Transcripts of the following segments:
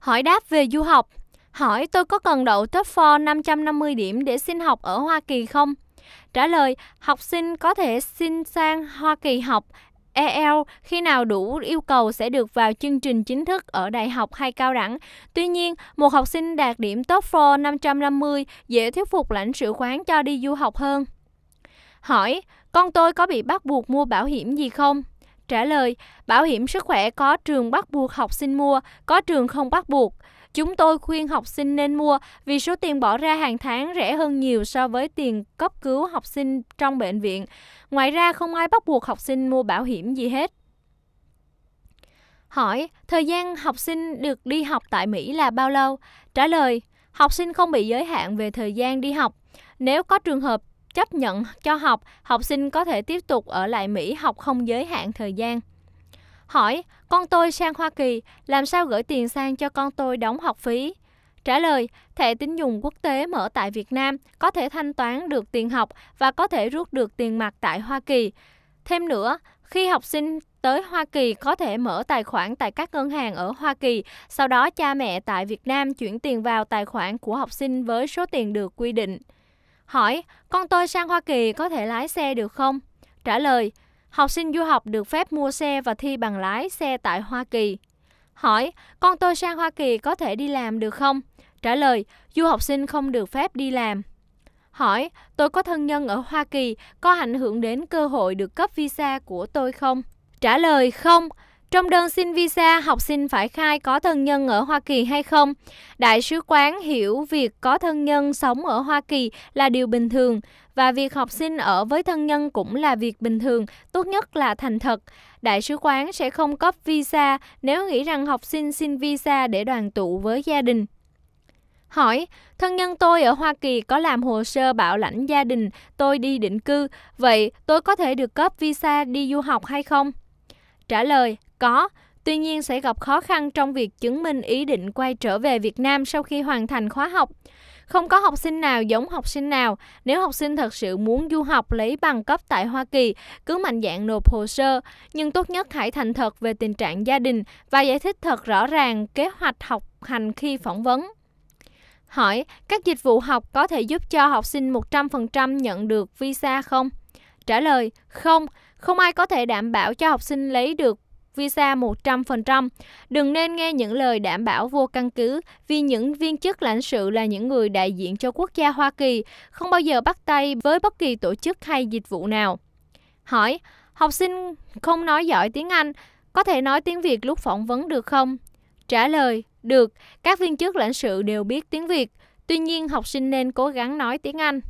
Hỏi đáp về du học. Hỏi tôi có cần đậu TOEFL 550 điểm để xin học ở Hoa Kỳ không? Trả lời, học sinh có thể xin sang Hoa Kỳ học EL khi nào đủ yêu cầu sẽ được vào chương trình chính thức ở đại học hay cao đẳng. Tuy nhiên, một học sinh đạt điểm TOEFL 550 dễ thuyết phục lãnh sự quán cho đi du học hơn. Hỏi, con tôi có bị bắt buộc mua bảo hiểm gì không? trả lời, bảo hiểm sức khỏe có trường bắt buộc học sinh mua, có trường không bắt buộc. Chúng tôi khuyên học sinh nên mua vì số tiền bỏ ra hàng tháng rẻ hơn nhiều so với tiền cấp cứu học sinh trong bệnh viện. Ngoài ra không ai bắt buộc học sinh mua bảo hiểm gì hết. Hỏi, thời gian học sinh được đi học tại Mỹ là bao lâu? Trả lời, học sinh không bị giới hạn về thời gian đi học. Nếu có trường hợp chấp nhận cho học, học sinh có thể tiếp tục ở lại Mỹ học không giới hạn thời gian. Hỏi, con tôi sang Hoa Kỳ, làm sao gửi tiền sang cho con tôi đóng học phí? Trả lời, thẻ tín dụng quốc tế mở tại Việt Nam có thể thanh toán được tiền học và có thể rút được tiền mặt tại Hoa Kỳ. Thêm nữa, khi học sinh tới Hoa Kỳ có thể mở tài khoản tại các ngân hàng ở Hoa Kỳ, sau đó cha mẹ tại Việt Nam chuyển tiền vào tài khoản của học sinh với số tiền được quy định. Hỏi, con tôi sang Hoa Kỳ có thể lái xe được không? Trả lời, học sinh du học được phép mua xe và thi bằng lái xe tại Hoa Kỳ. Hỏi, con tôi sang Hoa Kỳ có thể đi làm được không? Trả lời, du học sinh không được phép đi làm. Hỏi, tôi có thân nhân ở Hoa Kỳ có ảnh hưởng đến cơ hội được cấp visa của tôi không? Trả lời, không. Trong đơn xin visa, học sinh phải khai có thân nhân ở Hoa Kỳ hay không. Đại sứ quán hiểu việc có thân nhân sống ở Hoa Kỳ là điều bình thường và việc học sinh ở với thân nhân cũng là việc bình thường, tốt nhất là thành thật. Đại sứ quán sẽ không cấp visa nếu nghĩ rằng học sinh xin visa để đoàn tụ với gia đình. Hỏi, thân nhân tôi ở Hoa Kỳ có làm hồ sơ bảo lãnh gia đình, tôi đi định cư, vậy tôi có thể được cấp visa đi du học hay không? Trả lời, có, tuy nhiên sẽ gặp khó khăn trong việc chứng minh ý định quay trở về Việt Nam sau khi hoàn thành khóa học. Không có học sinh nào giống học sinh nào, nếu học sinh thật sự muốn du học lấy bằng cấp tại Hoa Kỳ, cứ mạnh dạn nộp hồ sơ, nhưng tốt nhất hãy thành thật về tình trạng gia đình và giải thích thật rõ ràng kế hoạch học hành khi phỏng vấn. Hỏi, các dịch vụ học có thể giúp cho học sinh 100% nhận được visa không? Trả lời, không, không ai có thể đảm bảo cho học sinh lấy được visa 100%. Đừng nên nghe những lời đảm bảo vô căn cứ vì những viên chức lãnh sự là những người đại diện cho quốc gia Hoa Kỳ, không bao giờ bắt tay với bất kỳ tổ chức hay dịch vụ nào. Hỏi, học sinh không nói giỏi tiếng Anh, có thể nói tiếng Việt lúc phỏng vấn được không? Trả lời, được, các viên chức lãnh sự đều biết tiếng Việt, tuy nhiên học sinh nên cố gắng nói tiếng Anh.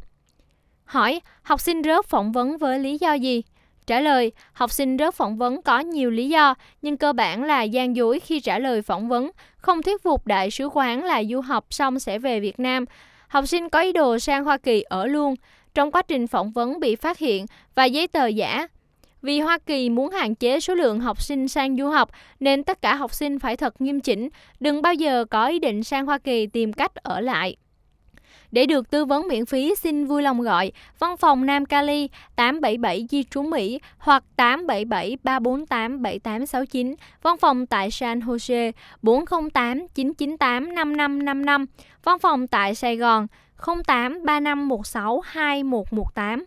Hỏi, học sinh rớt phỏng vấn với lý do gì? Trả lời, học sinh rớt phỏng vấn có nhiều lý do, nhưng cơ bản là gian dối khi trả lời phỏng vấn, không thuyết phục đại sứ quán là du học xong sẽ về Việt Nam. Học sinh có ý đồ sang Hoa Kỳ ở luôn, trong quá trình phỏng vấn bị phát hiện và giấy tờ giả. Vì Hoa Kỳ muốn hạn chế số lượng học sinh sang du học nên tất cả học sinh phải thật nghiêm chỉnh, đừng bao giờ có ý định sang Hoa Kỳ tìm cách ở lại. Để được tư vấn miễn phí, xin vui lòng gọi văn phòng Nam Cali 877 Di Trú Mỹ hoặc 877 348 7869, văn phòng tại San Jose 408 998 5555, văn phòng tại Sài Gòn 08 3516 2118.